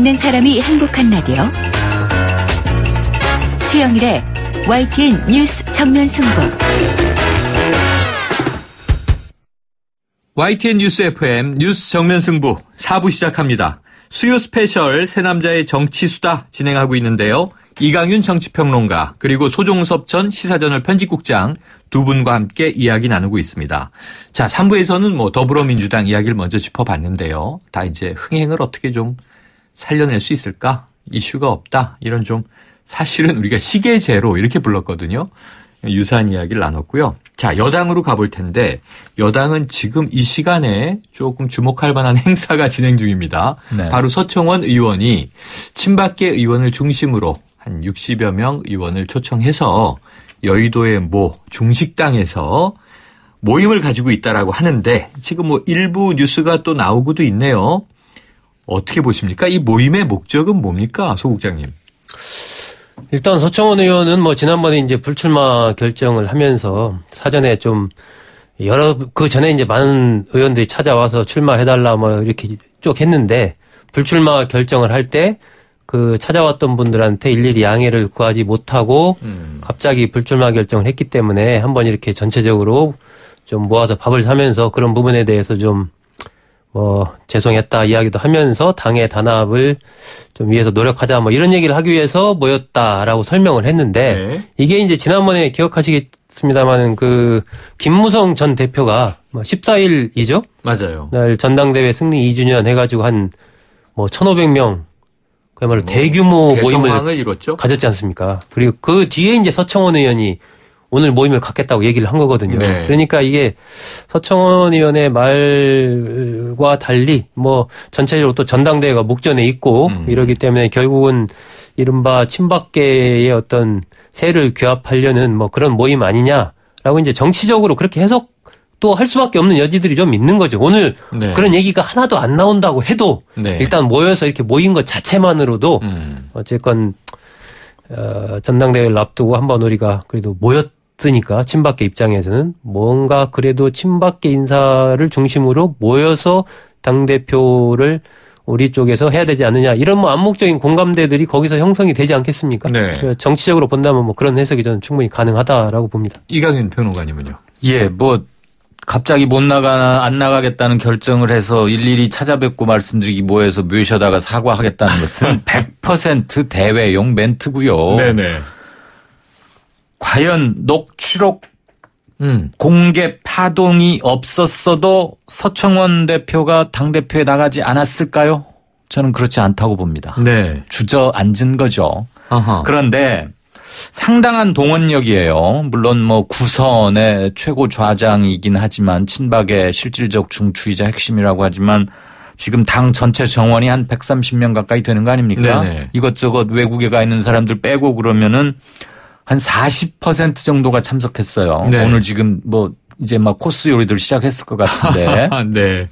듣는 사람이 행복한 라디오 최영일의 YTN 뉴스 정면 승부 YTN 뉴스 FM 뉴스 정면 승부 4부 시작합니다. 수요 스페셜 새 남자의 정치 수다 진행하고 있는데요. 이강윤 정치평론가 그리고 소종섭 전 시사저널 편집국장 두 분과 함께 이야기 나누고 있습니다. 자, 3부에서는 뭐 더불어민주당 이야기를 먼저 짚어봤는데요. 다 이제 흥행을 어떻게 좀 살려낼 수 있을까? 이슈가 없다. 이런 좀 사실은 우리가 시계제로 이렇게 불렀거든요. 유사한 이야기를 나눴고요. 자, 여당으로 가볼 텐데 여당은 지금 이 시간에 조금 주목할 만한 행사가 진행 중입니다. 네. 바로 서청원 의원이 친박계 의원을 중심으로 한 60여 명 의원을 초청해서 여의도의 모 중식당에서 모임을 가지고 있다라고 하는데 지금 뭐 일부 뉴스가 또 나오고도 있네요. 어떻게 보십니까? 이 모임의 목적은 뭡니까? 소국장님. 일단 서청원 의원은 뭐 지난번에 이제 불출마 결정을 하면서 사전에 좀 여러 그 전에 이제 많은 의원들이 찾아와서 출마해달라 뭐 이렇게 쭉 했는데 불출마 결정을 할 때 그 찾아왔던 분들한테 일일이 양해를 구하지 못하고 음. 갑자기 불출마 결정을 했기 때문에 한번 이렇게 전체적으로 좀 모아서 밥을 사면서 그런 부분에 대해서 좀뭐 죄송했다 이야기도 하면서 당의 단합을 좀 위해서 노력하자 뭐 이런 얘기를 하기 위해서 모였다라고 설명을 했는데 네. 이게 이제 지난번에 기억하시겠습니다만은 그 김무성 전 대표가 14일이죠? 뭐 맞아요. 날 전당대회 승리 2주년 해가지고 한 뭐 1,500명 그야말로 뭐 대규모 모임을 이뤘죠? 가졌지 않습니까? 그리고 그 뒤에 이제 서청원 의원이 오늘 모임을 갖겠다고 얘기를 한 거거든요. 네. 그러니까 이게 서청원 의원의 말과 달리 뭐 전체적으로 또 전당대회가 목전에 있고 음. 이러기 때문에 결국은 이른바 친박계의 어떤 세를 규합하려는 뭐 그런 모임 아니냐라고 이제 정치적으로 그렇게 해석 또 할 수밖에 없는 여지들이 좀 있는 거죠. 오늘 네. 그런 얘기가 하나도 안 나온다고 해도 네. 일단 모여서 이렇게 모인 것 자체만으로도 음. 어쨌건 어, 전당대회를 앞두고 한번 우리가 그래도 모였 없으니까 친박계 입장에서는 뭔가 그래도 친박계 인사를 중심으로 모여서 당 대표를 우리 쪽에서 해야 되지 않느냐 이런 뭐 암묵적인 공감대들이 거기서 형성이 되지 않겠습니까? 네. 그 정치적으로 본다면 뭐 그런 해석이 저는 충분히 가능하다라고 봅니다. 이강윤 변호관님은요? 예, 뭐 갑자기 못나가안 나가겠다는 결정을 해서 일일이 찾아뵙고 말씀드리기 뭐해서 묘셔다가 사과하겠다는 것은 100% 대외용 멘트고요. 네네. 과연 녹취록 음. 공개 파동이 없었어도 서청원 대표가 당대표에 나가지 않았을까요? 저는 그렇지 않다고 봅니다. 네. 주저앉은 거죠. 아하. 그런데 상당한 동원력이에요. 물론 뭐 구선의 최고 좌장이긴 하지만 친박의 실질적 중추이자 핵심이라고 하지만 지금 당 전체 정원이 한 130명 가까이 되는 거 아닙니까? 네네. 이것저것 외국에 가 있는 사람들 빼고 그러면은 한40% 정도가 참석했어요. 네. 오늘 지금 뭐 이제 막 코스 요리들 시작했을 것 같은데. 네.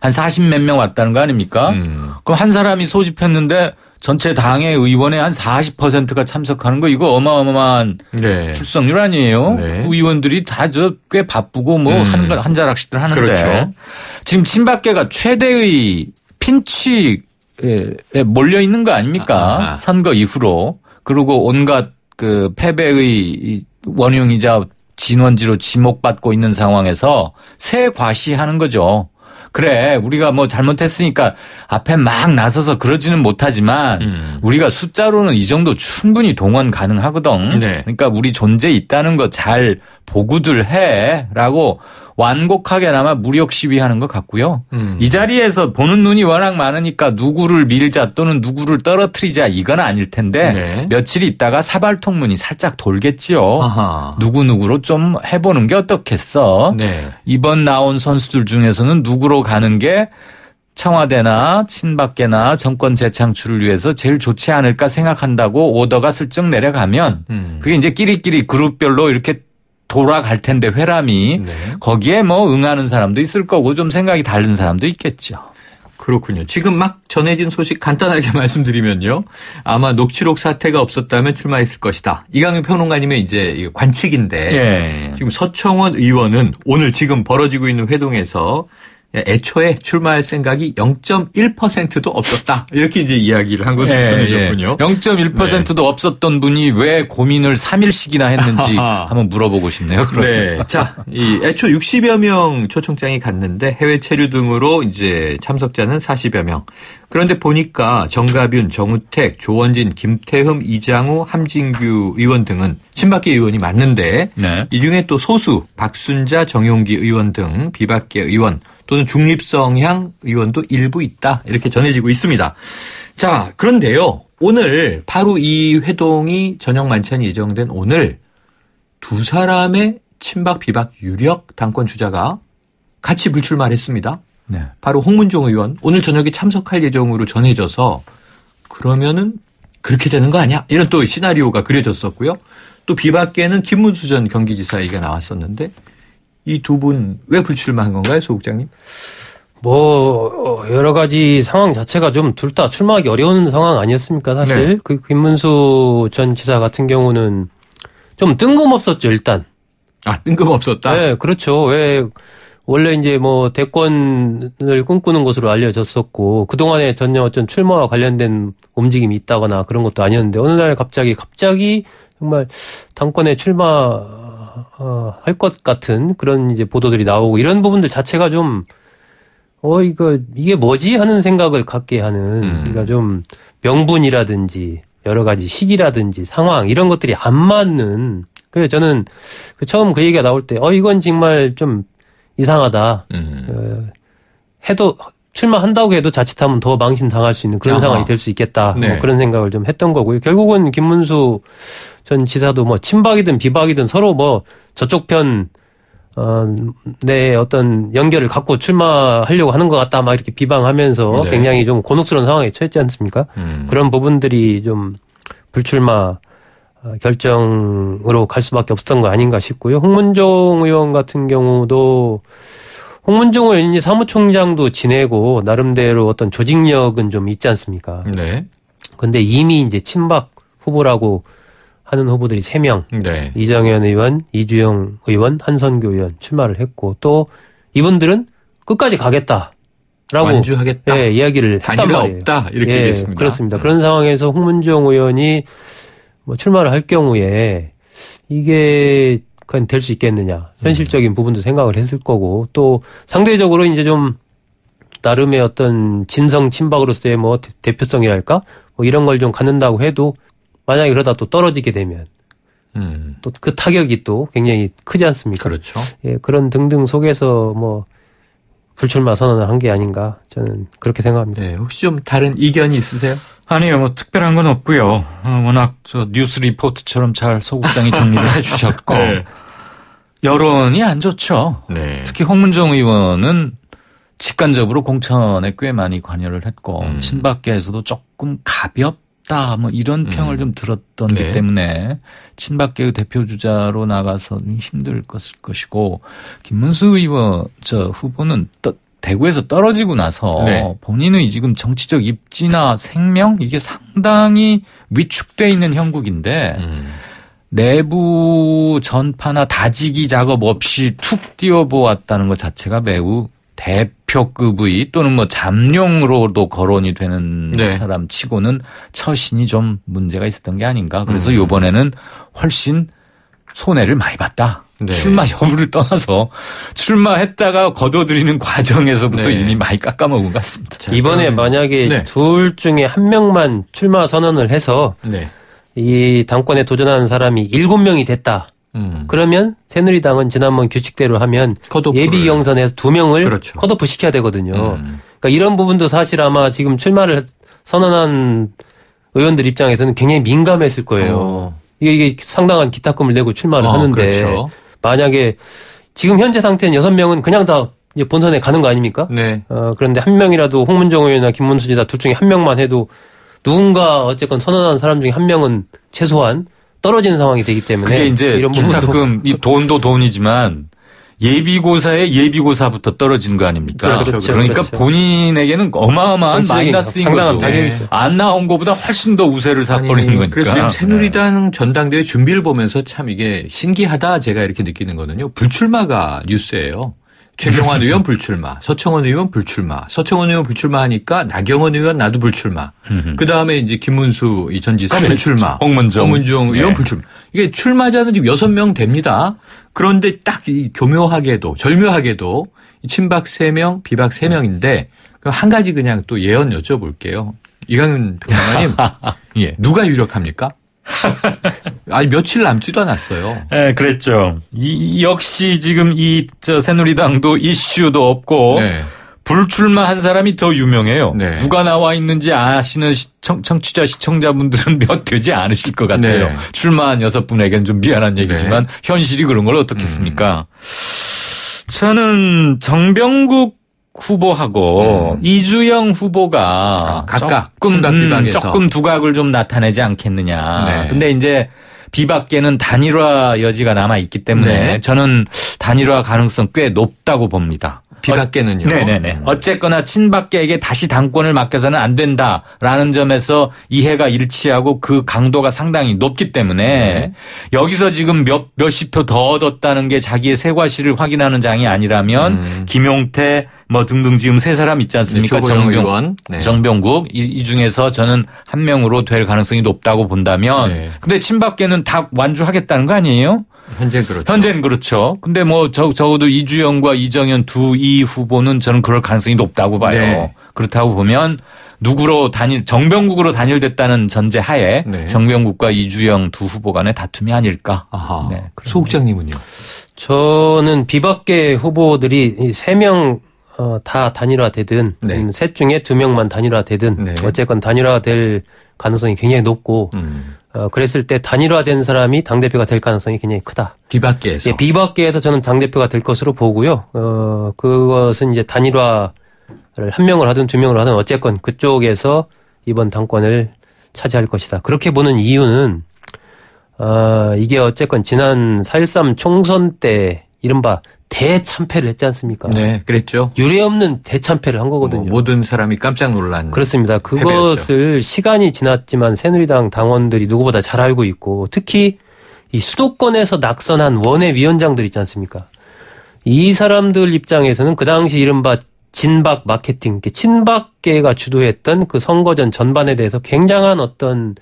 한 40몇 명 왔다는 거 아닙니까? 음. 그럼 한 사람이 소집했는데 전체 당의 의원의 한 40%가 참석하는 거 이거 어마어마한 네. 출석률 아니에요? 네. 의원들이 다저꽤 바쁘고 뭐 음. 하는 걸 한자락씩들 하는데 그렇죠. 지금 친박계가 최대의 핀치에 몰려 있는 거 아닙니까? 아. 선거 이후로 그리고 온갖 그 패배의 원흉이자 진원지로 지목받고 있는 상황에서 새 과시하는 거죠. 그래 우리가 뭐 잘못했으니까 앞에 막 나서서 그러지는 못하지만 음. 우리가 숫자로는 이 정도 충분히 동원 가능하거든. 네. 그러니까 우리 존재 있다는 거 잘 보고들 해라고 완곡하게나마 무력 시위하는 것 같고요. 음. 이 자리에서 보는 눈이 워낙 많으니까 누구를 밀자 또는 누구를 떨어뜨리자 이건 아닐 텐데 네. 며칠 있다가 사발통문이 살짝 돌겠지요. 누구누구로 좀 해보는 게 어떻겠어. 네. 이번 나온 선수들 중에서는 누구로 가는 게 청와대나 친박계나 정권 재창출을 위해서 제일 좋지 않을까 생각한다고 오더가 슬쩍 내려가면 음. 그게 이제 끼리끼리 그룹별로 이렇게 돌아갈 텐데 회람이 네. 거기에 뭐 응하는 사람도 있을 거고 좀 생각이 다른 사람도 있겠죠. 그렇군요. 지금 막 전해진 소식 간단하게 말씀드리면요. 아마 녹취록 사태가 없었다면 출마했을 것이다. 이강윤 평론가님의 이제 관측인데 예. 지금 서청원 의원은 오늘 지금 벌어지고 있는 회동에서 예, 애초에 출마할 생각이 0.1%도 없었다. 이렇게 이제 이야기를 한 것으로 예, 전해졌군요. 예. 0.1%도 네. 없었던 분이 왜 고민을 3일씩이나 했는지 한번 물어보고 싶네요. 그러면. 네. 자, 이 애초 60여 명 초청장이 갔는데 해외 체류 등으로 이제 참석자는 40여 명. 그런데 보니까 정가빈 정우택, 조원진, 김태흠, 이장우, 함진규 의원 등은 친박계 의원이 맞는데 네. 이 중에 또 소수 박순자, 정용기 의원 등 비박계 의원 또는 중립성향 의원도 일부 있다. 이렇게 전해지고 있습니다. 자, 그런데요. 오늘 바로 이 회동이 저녁 만찬이 예정된 오늘 두 사람의 친박 비박 유력 당권 주자가 같이 불출마를 했습니다. 네. 바로 홍문종 의원 오늘 저녁에 참석할 예정으로 전해져서 그러면은 그렇게 되는 거 아니야? 이런 또 시나리오가 그려졌었고요. 또 비박계는 김문수 전 경기지사 얘기가 나왔었는데 이두분왜 불출마한 건가요, 소 국장님? 뭐 어, 여러 가지 상황 자체가 좀 둘 다 출마하기 어려운 상황 아니었습니까 사실 네. 그 김문수 전 지사 같은 경우는 좀 뜬금없었죠 일단 아 뜬금없었다 네 그렇죠 왜 원래 이제 뭐 대권을 꿈꾸는 것으로 알려졌었고 그동안에 전혀 어떤 출마와 관련된 움직임이 있다거나 그런 것도 아니었는데 어느 날 갑자기 갑자기 정말 당권에 출마 어, 할 것 같은 그런 이제 보도들이 나오고 이런 부분들 자체가 좀 어, 이거, 이게 뭐지? 하는 생각을 갖게 하는, 음. 그러니까 좀 명분이라든지 여러 가지 시기라든지 상황 이런 것들이 안 맞는. 그래서 저는 그 처음 그 얘기가 나올 때, 어, 이건 정말 좀 이상하다. 음. 어, 해도 출마한다고 해도 자칫하면 더 망신당할 수 있는 그런 아하. 상황이 될 수 있겠다. 뭐 네. 뭐 그런 생각을 좀 했던 거고요. 결국은 김문수 전 지사도 뭐 친박이든 비박이든 서로 뭐 저쪽 편 어, 내 어떤 연결을 갖고 출마하려고 하는 것 같다 막 이렇게 비방하면서 네. 굉장히 좀 곤혹스러운 상황에 처했지 않습니까? 음. 그런 부분들이 좀 불출마 어, 결정으로 갈 수밖에 없었던 거 아닌가 싶고요. 홍문종 의원 같은 경우도 홍문종 의원이 사무총장도 지내고 나름대로 어떤 조직력은 좀 있지 않습니까? 네. 근데 이미 이제 친박 후보라고 하는 후보들이 3명. 네. 이정현 의원, 이주영 의원, 한선교 의원 출마를 했고 또 이분들은 끝까지 가겠다. 라고 완주하겠다. 예, 이야기를 했단 말이에요. 없다. 이렇게 예, 얘기했습니다. 그렇습니다. 그런 음. 상황에서 홍문종 의원이 뭐 출마를 할 경우에 이게 그건 될 수 있겠느냐 음. 현실적인 부분도 생각을 했을 거고 또 상대적으로 이제 좀 나름의 어떤 진성 친박으로서의 뭐 대표성이랄까 뭐 이런 걸 좀 갖는다고 해도 만약에 그러다 또 떨어지게 되면 음. 또 그 타격이 또 굉장히 크지 않습니까? 그렇죠. 예, 그런 등등 속에서 뭐 불출마 선언을 한 게 아닌가 저는 그렇게 생각합니다. 네, 혹시 좀 다른 이견이 있으세요? 아니요, 뭐 특별한 건 없고요. 아, 워낙 저 뉴스 리포트처럼 잘 소극장이 정리를 해주셨고 네. 여론이 안 좋죠. 네. 특히 홍문정 의원은 직간접으로 공천에 꽤 많이 관여를 했고 음. 친박계에서도 조금 가볍 없다 뭐 이런 평을 음. 좀 들었던 네. 게 때문에 친박계의 대표 주자로 나가서 힘들 것일 것이고 김문수 의원 저 후보는 또 대구에서 떨어지고 나서 네. 본인의 지금 정치적 입지나 생명 이게 상당히 위축돼 있는 형국인데 음. 내부 전파나 다지기 작업 없이 툭 뛰어보았다는 것 자체가 매우 대표급의 또는 뭐 잠룡으로도 거론이 되는 네. 사람 치고는 처신이 좀 문제가 있었던 게 아닌가. 그래서 음. 요번에는 훨씬 손해를 많이 봤다. 네. 출마 여부를 떠나서 출마했다가 거둬들이는 과정에서부터 네. 이미 많이 깎아먹은 것 같습니다. 자, 이번에 음. 만약에 네. 둘 중에 한 명만 출마 선언을 해서 네. 이 당권에 도전하는 사람이 일곱 명이 됐다. 음. 그러면 새누리당은 지난번 규칙대로 하면 예비 경선에서 두 명을 그렇죠. 컷오프 시켜야 되거든요. 음. 그러니까 이런 부분도 사실 아마 지금 출마를 선언한 의원들 입장에서는 굉장히 민감했을 거예요. 어. 이게, 이게 상당한 기탁금을 내고 출마를 어, 하는데 그렇죠. 만약에 지금 현재 상태는 여섯 명은 그냥 다 본선에 가는 거 아닙니까? 네. 어, 그런데 한 명이라도 홍문정 의원이나 김문수 지사 둘 중에 한 명만 해도 누군가 어쨌건 선언한 사람 중에 한 명은 최소한 떨어진 상황이 되기 때문에 그게 이제 이런 부분도 이 돈도 돈이지만 예비고사에 예비고사부터 떨어진거 아닙니까? 그렇죠, 그렇죠, 그러니까 그렇죠. 본인에게는 어마어마한 마이너스인 거죠. 당안 나온 것보다 훨씬 더 우세를 사버리는 거니까. 그래서 지금 네. 새누리당 전당대회 준비를 보면서 참 이게 신기하다 제가 이렇게 느끼는 거는요. 불출마가 뉴스예요. 최경환 의원 불출마, 서청원 의원 불출마, 서청원 의원 불출마하니까 나경원 의원 나도 불출마. 그 다음에 이제 김문수 이전 지사 불출마, 홍문종, 홍문종 의원 네. 불출마. 이게 출마자는 지금 여섯 명 됩니다. 그런데 딱 이 교묘하게도 절묘하게도 친박 세명 비박 세명인데한 가지 그냥 또 예언 여쭤볼게요. 이강윤 변호사님 예. 누가 유력합니까? 아니 며칠 남지도 않았어요. 네, 그랬죠. 이, 역시 지금 이저 새누리당도 이슈도 없고 네. 불출마한 사람이 더 유명해요. 네. 누가 나와 있는지 아시는 시청, 청취자 시청자분들은 몇 되지 않으실 것 같아요. 네. 출마한 여섯 분에게는 좀 미안한 네. 얘기지만 현실이 그런 걸 어떻겠습니까? 음. 저는 정병국 후보하고 음. 이주영 후보가 아, 각각 조금, 음, 조금 두각을 좀 나타내지 않겠느냐. 네. 근데 이제 비밖에는 단일화 여지가 남아 있기 때문에 네. 저는 단일화 가능성 꽤 높다고 봅니다. 비박계는요. 네네네. 네. 음. 어쨌거나 친박계에게 다시 당권을 맡겨서는 안 된다라는 점에서 이해가 일치하고 그 강도가 상당히 높기 때문에 네. 여기서 지금 몇 몇십 표 더 얻었다는 게 자기의 세과실을 확인하는 장이 아니라면 음. 김용태 뭐 등등 지금 세 사람 있지 않습니까? 네, 정병, 네. 정병국 이, 이, 중에서 저는 한 명으로 될 가능성이 높다고 본다면 네. 근데 친박계는 다 완주하겠다는 거 아니에요? 현재는 그렇죠. 현재는 그렇죠. 근데 뭐 저, 적어도 이주영과 이정현 두 이 후보는 저는 그럴 가능성이 높다고 봐요. 네. 그렇다고 보면 누구로 단일 정병국으로 단일됐다는 전제 하에 네. 정병국과 이주영 두 후보 간의 다툼이 아닐까. 아하. 네, 소국장님은요? 저는 비박계 후보들이 세명 어, 다 단일화되든 네. 음, 셋 중에 두 명만 단일화되든 네. 어쨌건 단일화될 가능성이 굉장히 높고 음. 어, 그랬을 때 단일화된 사람이 당대표가 될 가능성이 굉장히 크다. 비박계에서. 예, 비박계에서 저는 당대표가 될 것으로 보고요. 어, 그것은 이제 단일화를 한 명을 하든 두 명을 하든 어쨌건 그쪽에서 이번 당권을 차지할 것이다. 그렇게 보는 이유는, 어, 이게 어쨌건 지난 4.13 총선 때 이른바 대참패를 했지 않습니까? 네, 그랬죠. 유례없는 대참패를 한 거거든요. 뭐 모든 사람이 깜짝 놀란. 그렇습니다. 그것을 패배였죠. 시간이 지났지만 새누리당 당원들이 누구보다 잘 알고 있고 특히 이 수도권에서 낙선한 원외 위원장들 있지 않습니까? 이 사람들 입장에서는 그 당시 이른바 진박 마케팅, 친박계가 주도했던 그 선거전 전반에 대해서 굉장한 어떤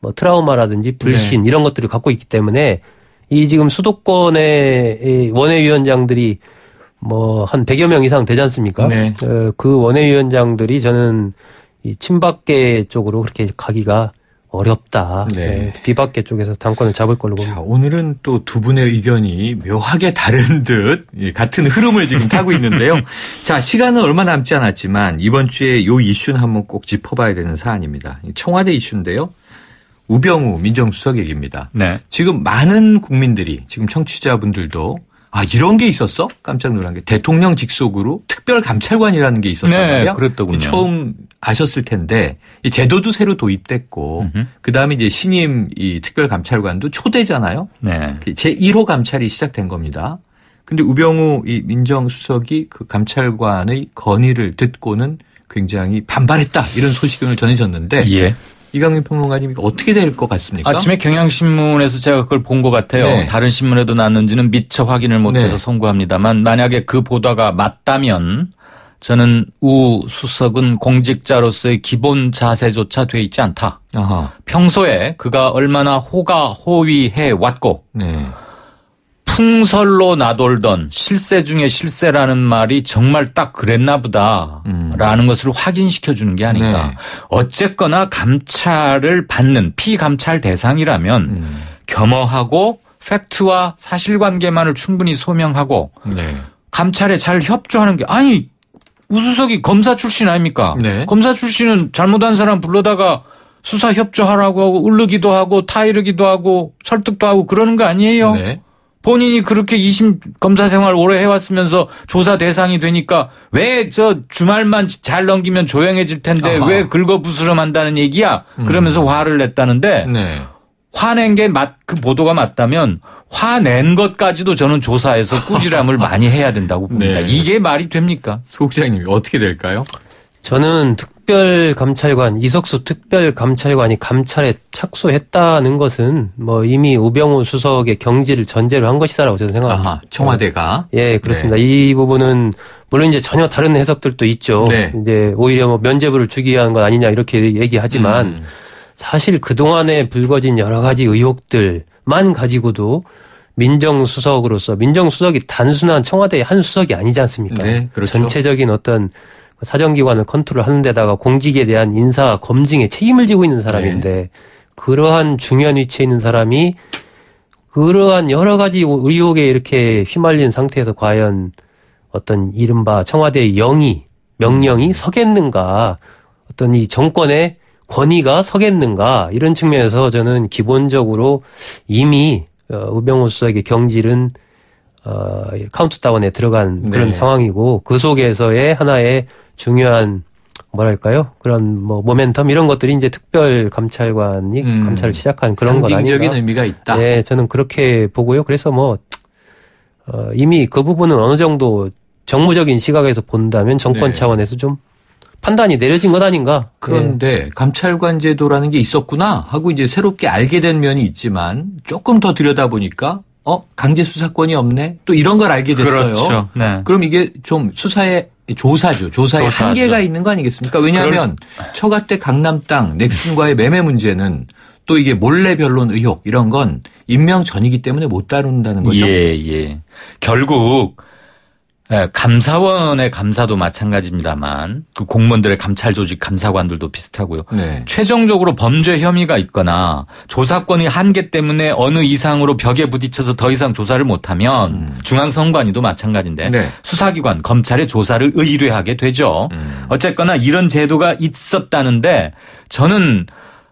뭐 트라우마라든지 불신 네. 이런 것들을 갖고 있기 때문에 이 지금 수도권의 원외위원장들이 뭐 한 100여 명 이상 되지 않습니까? 네. 어, 그 원외위원장들이 저는 이 친박계 쪽으로 그렇게 가기가 어렵다. 네. 네 비박계 쪽에서 당권을 잡을 걸로 봅니다. 자, 오늘은 또 두 분의 의견이 묘하게 다른 듯 예, 같은 흐름을 지금 타고 있는데요. 자, 시간은 얼마 남지 않았지만 이번 주에 요 이슈는 한번 꼭 짚어봐야 되는 사안입니다. 청와대 이슈인데요. 우병우 민정수석 얘기입니다. 네. 지금 많은 국민들이 지금 청취자분들도 아 이런 게 있었어? 깜짝 놀란 게 대통령 직속으로 특별 감찰관이라는 게 있었잖아요. 네, 그랬더군요. 처음 아셨을 텐데 이 제도도 새로 도입됐고 그 다음에 이제 신임 이 특별 감찰관도 초대잖아요. 네. 그 제 1호 감찰이 시작된 겁니다. 근데 우병우 이 민정수석이 그 감찰관의 건의를 듣고는 굉장히 반발했다 이런 소식을 전해졌는데 예. 이강민 평론가님 어떻게 될 것 같습니까? 아침에 경향신문에서 제가 그걸 본 것 같아요. 네. 다른 신문에도 났는지는 미처 확인을 못해서 네. 송구합니다만 만약에 그 보도가 맞다면 저는 우 수석은 공직자로서의 기본 자세조차 돼 있지 않다. 아하. 평소에 그가 얼마나 호가 호위해 왔고 네. 풍설로 나돌던 실세 중에 실세라는 말이 정말 딱 그랬나 보다라는 음. 것을 확인시켜 주는 게 아닌가. 네. 어쨌거나 감찰을 받는 피감찰 대상이라면 음. 겸허하고 팩트와 사실관계만을 충분히 소명하고 네. 감찰에 잘 협조하는 게 아니 우수석이 검사 출신 아닙니까? 네. 검사 출신은 잘못한 사람 불러다가 수사 협조하라고 하고 울르기도 하고 타이르기도 하고 설득도 하고 그러는 거 아니에요? 네. 본인이 그렇게 2심 검사 생활 오래 해왔으면서 조사 대상이 되니까 왜 저 주말만 잘 넘기면 조용해질 텐데 아하. 왜 긁어부스럼 한다는 얘기야? 그러면서 음. 화를 냈다는데 네. 화낸 게 맞, 그 보도가 맞다면 화낸 것까지도 저는 조사해서 꾸지람을 많이 해야 된다고 봅니다. 네. 이게 말이 됩니까? 소 국장님 어떻게 될까요? 저는 특, 특별감찰관 이석수 특별감찰관이 감찰에 착수했다는 것은 뭐 이미 우병우 수석의 경지를 전제로 한 것이다라고 저는 생각합니다. 아하, 청와대가 예 네. 그렇습니다. 네. 이 부분은 물론 이제 전혀 다른 해석들도 있죠. 네. 이제 오히려 뭐 면죄부를 주기 위한 건 아니냐 이렇게 얘기하지만 음. 사실 그 동안에 불거진 여러 가지 의혹들만 가지고도 민정수석으로서 민정수석이 단순한 청와대의 한 수석이 아니지 않습니까? 네, 그렇죠. 전체적인 어떤 사정기관을 컨트롤하는 데다가 공직에 대한 인사 검증에 책임을 지고 있는 사람인데 네. 그러한 중요한 위치에 있는 사람이 그러한 여러 가지 의혹에 이렇게 휘말린 상태에서 과연 어떤 이른바 청와대의 영이 명령이 음. 서겠는가 어떤 이 정권의 권위가 서겠는가 이런 측면에서 저는 기본적으로 이미 어, 우병우 수석의 경질은 어, 카운트다운에 들어간 그런 네. 상황이고 그 속에서의 하나의 중요한 뭐랄까요 그런 뭐 모멘텀 이런 것들이 이제 특별 감찰관이 음, 감찰을 시작한 그런 건 아닌가? 상징적인 의미가 있다. 네, 저는 그렇게 보고요. 그래서 뭐 어, 이미 그 부분은 어느 정도 정무적인 시각에서 본다면 정권 네. 차원에서 좀 판단이 내려진 것 아닌가. 그런데 네. 감찰관 제도라는 게 있었구나 하고 이제 새롭게 알게 된 면이 있지만 조금 더 들여다보니까 어 강제 수사권이 없네 또 이런 걸 알게 됐어요. 그렇죠. 네. 그럼 이게 좀 수사에 조사죠. 조사에 조사죠. 한계가 있는 거 아니겠습니까? 왜냐하면 수... 처가 때 강남 땅 넥슨과의 매매 문제는 또 이게 몰래 변론 의혹 이런 건 임명 전이기 때문에 못 다룬다는 거죠. 예, 예. 결국 네, 감사원의 감사도 마찬가지입니다만 그 공무원들의 감찰 조직 감사관들도 비슷하고요. 네. 최종적으로 범죄 혐의가 있거나 조사권이 한계 때문에 어느 이상으로 벽에 부딪혀서 더 이상 조사를 못하면 음. 중앙선관위도 마찬가지인데 네. 수사기관 검찰의 조사를 의뢰하게 되죠. 음. 어쨌거나 이런 제도가 있었다는데 저는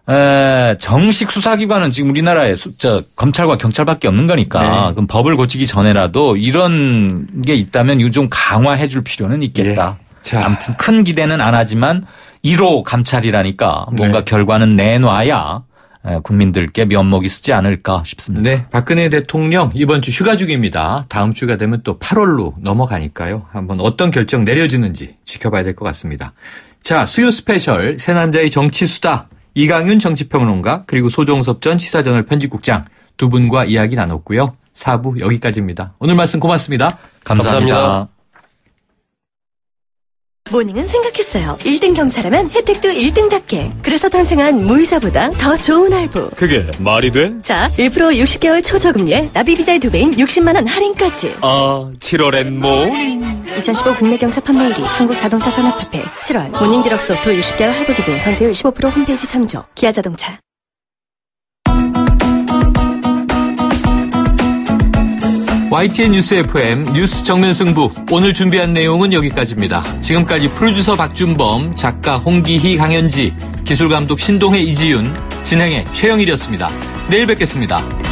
에, 정식 수사기관은 지금 우리나라에 수, 저, 검찰과 경찰밖에 없는 거니까 네. 그럼 법을 고치기 전에라도 이런 게 있다면 이거 좀 강화해 줄 필요는 있겠다. 예. 자. 아무튼 큰 기대는 안 하지만 1호 감찰이라니까 뭔가 네. 결과는 내놔야 국민들께 면목이 쓰지 않을까 싶습니다. 네. 박근혜 대통령 이번 주 휴가 중입니다. 다음 주가 되면 또 8월로 넘어가니까요. 한번 어떤 결정 내려지는지 지켜봐야 될 것 같습니다. 자, 수요 스페셜 새 남자의 정치 수다 이강윤 정치평론가 그리고 소종섭 전 시사저널 편집국장 두 분과 이야기 나눴고요. 4부 여기까지입니다. 오늘 말씀 고맙습니다 감사합니다. 감사합니다. 모닝은 생각했어요. 1등 경찰하면 혜택도 1등답게. 그래서 탄생한 무이자보다 더 좋은 할부. 그게 말이 돼? 자, 1% 60개월 초저금리에 나비비자의 두 배인 60만원 할인까지. 아, 7월엔 모닝. 2015 국내 경차 판매 일이 한국자동차 산업협회 7월 모닝 디럭스 오토 60개월 할부 기준 상세율 15% 홈페이지 참조. 기아 자동차. YTN 뉴스 FM 뉴스 정면 승부 오늘 준비한 내용은 여기까지입니다. 지금까지 프로듀서 박준범, 작가 홍기희, 강현지, 기술감독 신동해 이지윤, 진행의 최영일이었습니다. 내일 뵙겠습니다.